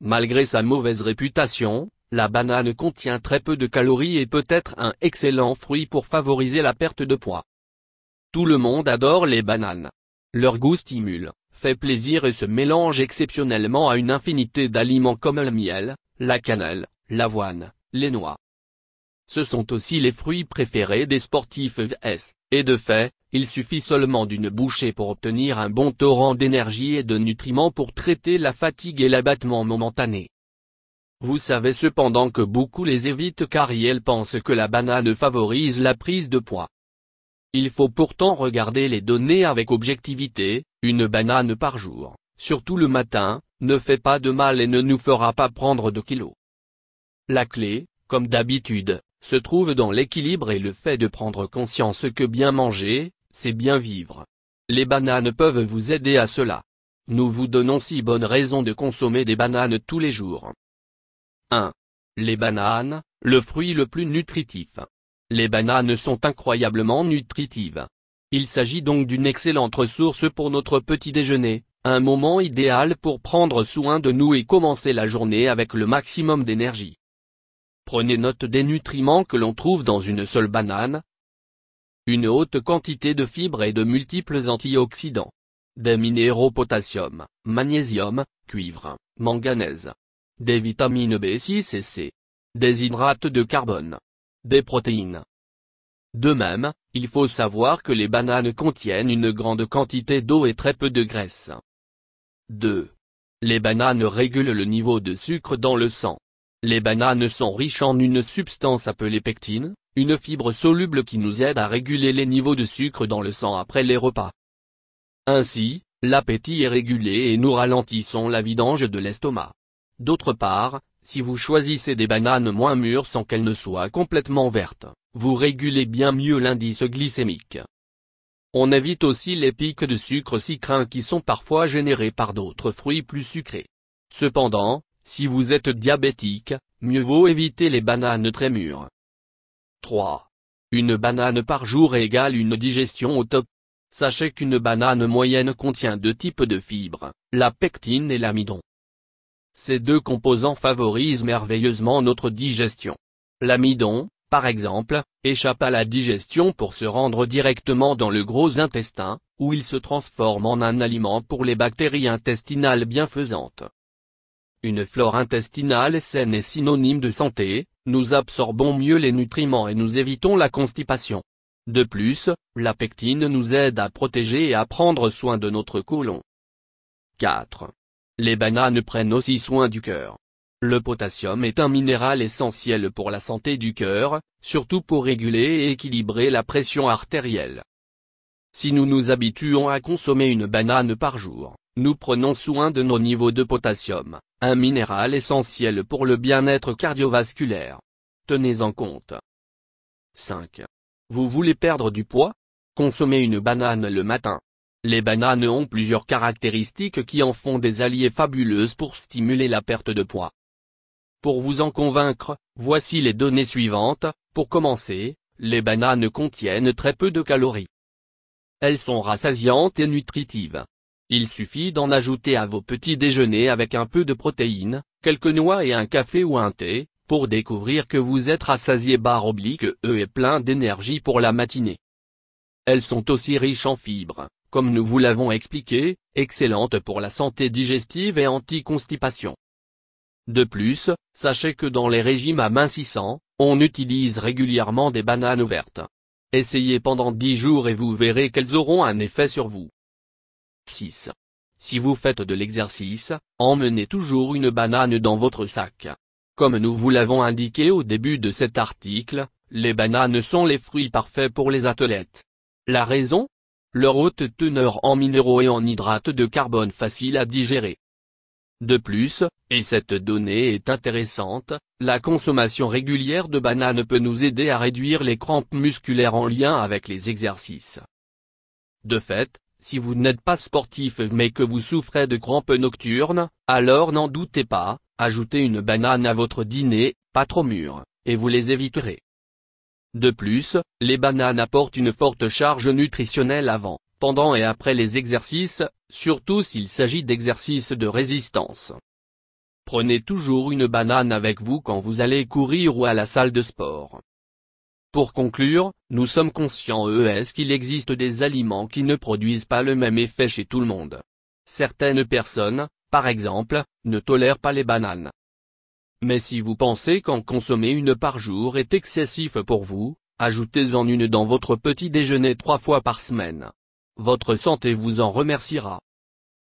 Malgré sa mauvaise réputation, la banane contient très peu de calories et peut être un excellent fruit pour favoriser la perte de poids. Tout le monde adore les bananes. Leur goût stimule, fait plaisir et se mélange exceptionnellement à une infinité d'aliments comme le miel, la cannelle, l'avoine, les noix, ce sont aussi les fruits préférés des sportifs VS, et de fait, il suffit seulement d'une bouchée pour obtenir un bon torrent d'énergie et de nutriments pour traiter la fatigue et l'abattement momentané. Vous savez cependant que beaucoup les évitent car ils pensent que la banane favorise la prise de poids. Il faut pourtant regarder les données avec objectivité, une banane par jour, surtout le matin, ne fait pas de mal et ne nous fera pas prendre de kilos. La clé, comme d'habitude, se trouve dans l'équilibre et le fait de prendre conscience que bien manger, c'est bien vivre. Les bananes peuvent vous aider à cela. Nous vous donnons six bonnes raisons de consommer des bananes tous les jours. 1. Les bananes, le fruit le plus nutritif. Les bananes sont incroyablement nutritives. Il s'agit donc d'une excellente ressource pour notre petit déjeuner, un moment idéal pour prendre soin de nous et commencer la journée avec le maximum d'énergie. Prenez note des nutriments que l'on trouve dans une seule banane. Une haute quantité de fibres et de multiples antioxydants. Des minéraux potassium, magnésium, cuivre, manganèse. Des vitamines B6 et C. Des hydrates de carbone. Des protéines. De même, il faut savoir que les bananes contiennent une grande quantité d'eau et très peu de graisse. 2. Les bananes régulent le niveau de sucre dans le sang. Les bananes sont riches en une substance appelée pectine, une fibre soluble qui nous aide à réguler les niveaux de sucre dans le sang après les repas. Ainsi, l'appétit est régulé et nous ralentissons la vidange de l'estomac. D'autre part, si vous choisissez des bananes moins mûres sans qu'elles ne soient complètement vertes, vous régulez bien mieux l'indice glycémique. On évite aussi les pics de sucre si qui sont parfois générés par d'autres fruits plus sucrés. Cependant, si vous êtes diabétique, mieux vaut éviter les bananes très mûres. 3. Une banane par jour égale une digestion au top. Sachez qu'une banane moyenne contient deux types de fibres, la pectine et l'amidon. Ces deux composants favorisent merveilleusement notre digestion. L'amidon, par exemple, échappe à la digestion pour se rendre directement dans le gros intestin, où il se transforme en un aliment pour les bactéries intestinales bienfaisantes. Une flore intestinale saine est synonyme de santé, nous absorbons mieux les nutriments et nous évitons la constipation. De plus, la pectine nous aide à protéger et à prendre soin de notre côlon. 4. Les bananes prennent aussi soin du cœur. Le potassium est un minéral essentiel pour la santé du cœur, surtout pour réguler et équilibrer la pression artérielle. Si nous nous habituons à consommer une banane par jour, nous prenons soin de nos niveaux de potassium. Un minéral essentiel pour le bien-être cardiovasculaire. Tenez-en compte. 5. Vous voulez perdre du poids Consommez une banane le matin. Les bananes ont plusieurs caractéristiques qui en font des alliées fabuleuses pour stimuler la perte de poids. Pour vous en convaincre, voici les données suivantes. Pour commencer, les bananes contiennent très peu de calories. Elles sont rassasiantes et nutritives. Il suffit d'en ajouter à vos petits déjeuners avec un peu de protéines, quelques noix et un café ou un thé, pour découvrir que vous êtes rassasié barre oblique E et plein d'énergie pour la matinée. Elles sont aussi riches en fibres, comme nous vous l'avons expliqué, excellentes pour la santé digestive et anti-constipation. De plus, sachez que dans les régimes amincissants, on utilise régulièrement des bananes vertes. Essayez pendant 10 jours et vous verrez qu'elles auront un effet sur vous. Si vous faites de l'exercice, emmenez toujours une banane dans votre sac. Comme nous vous l'avons indiqué au début de cet article, les bananes sont les fruits parfaits pour les athlètes. La raison Leur haute teneur en minéraux et en hydrates de carbone facile à digérer. De plus, et cette donnée est intéressante, la consommation régulière de bananes peut nous aider à réduire les crampes musculaires en lien avec les exercices. De fait, si vous n'êtes pas sportif mais que vous souffrez de crampes nocturnes, alors n'en doutez pas, ajoutez une banane à votre dîner, pas trop mûre, et vous les éviterez. De plus, les bananes apportent une forte charge nutritionnelle avant, pendant et après les exercices, surtout s'il s'agit d'exercices de résistance. Prenez toujours une banane avec vous quand vous allez courir ou à la salle de sport. Pour conclure, nous sommes conscients ES qu'il existe des aliments qui ne produisent pas le même effet chez tout le monde. Certaines personnes, par exemple, ne tolèrent pas les bananes. Mais si vous pensez qu'en consommer une par jour est excessif pour vous, ajoutez-en une dans votre petit déjeuner trois fois par semaine. Votre santé vous en remerciera.